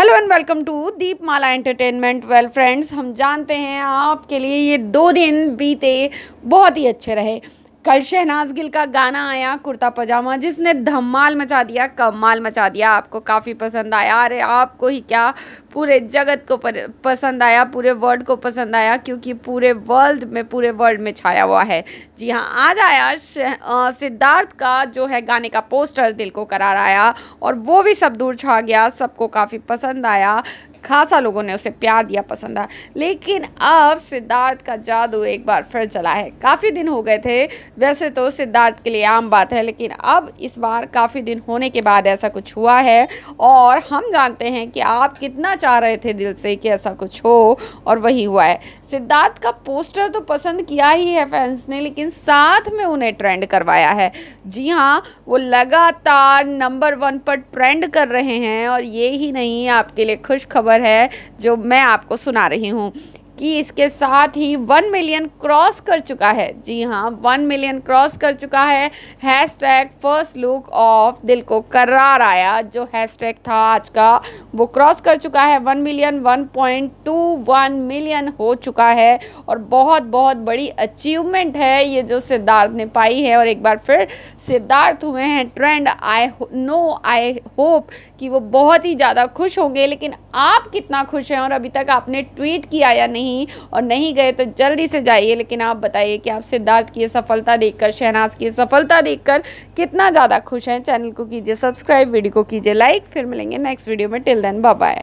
hello and welcome to Deepmala entertainment well friends हम जानते हैं आपके लिए ये दो दिन बीते बहुत ही अच्छे रहे कल शहनाज गिल का गाना आया कुर्ता पजामा जिसने धमाल मचा दिया कमाल मचा दिया आपको काफ़ी पसंद आया अरे आपको ही क्या पूरे जगत को पसंद आया पूरे वर्ल्ड को पसंद आया क्योंकि पूरे वर्ल्ड में पूरे वर्ल्ड में छाया हुआ है जी हाँ आज आया सिद्धार्थ का जो है गाने का पोस्टर दिल को करार आया और वो भी सब दूर छा गया सबको काफ़ी पसंद आया खासा लोगों ने उसे प्यार दिया पसंद आया लेकिन अब सिद्धार्थ का जादू एक बार फिर चला है काफ़ी दिन हो गए थे वैसे तो सिद्धार्थ के लिए आम बात है लेकिन अब इस बार काफ़ी दिन होने के बाद ऐसा कुछ हुआ है और हम जानते हैं कि आप कितना चाह रहे थे दिल से कि ऐसा कुछ हो और वही हुआ है सिद्धार्थ का पोस्टर तो पसंद किया ही है फैंस ने लेकिन साथ में उन्हें ट्रेंड करवाया है जी हाँ वो लगातार नंबर वन पर ट्रेंड कर रहे हैं और ये ही नहीं आपके लिए खुश खबर है जो मैं आपको सुना रही हूँ कि इसके साथ ही वन मिलियन क्रॉस कर चुका है जी हाँ वन मिलियन क्रॉस कर चुका है hashtag first look of Dil Ko करार आया जो हैश टैग था आज का वो क्रॉस कर चुका है one million one point two one million हो चुका है और बहुत बहुत बड़ी अचीवमेंट है ये जो सिद्धार्थ ने पाई है और एक बार फिर सिद्धार्थ हुए हैं trend I know I hope कि वो बहुत ही ज़्यादा खुश होंगे लेकिन आप कितना खुश हैं और अभी तक आपने ट्वीट किया या नहीं नहीं और नहीं गए तो जल्दी से जाइए लेकिन आप बताइए कि आप सिद्धार्थ की सफलता देखकर शहनाज की सफलता देखकर कितना ज़्यादा खुश हैं चैनल को कीजिए सब्सक्राइब वीडियो को कीजिए लाइक फिर मिलेंगे नेक्स्ट वीडियो में टिल देन बाय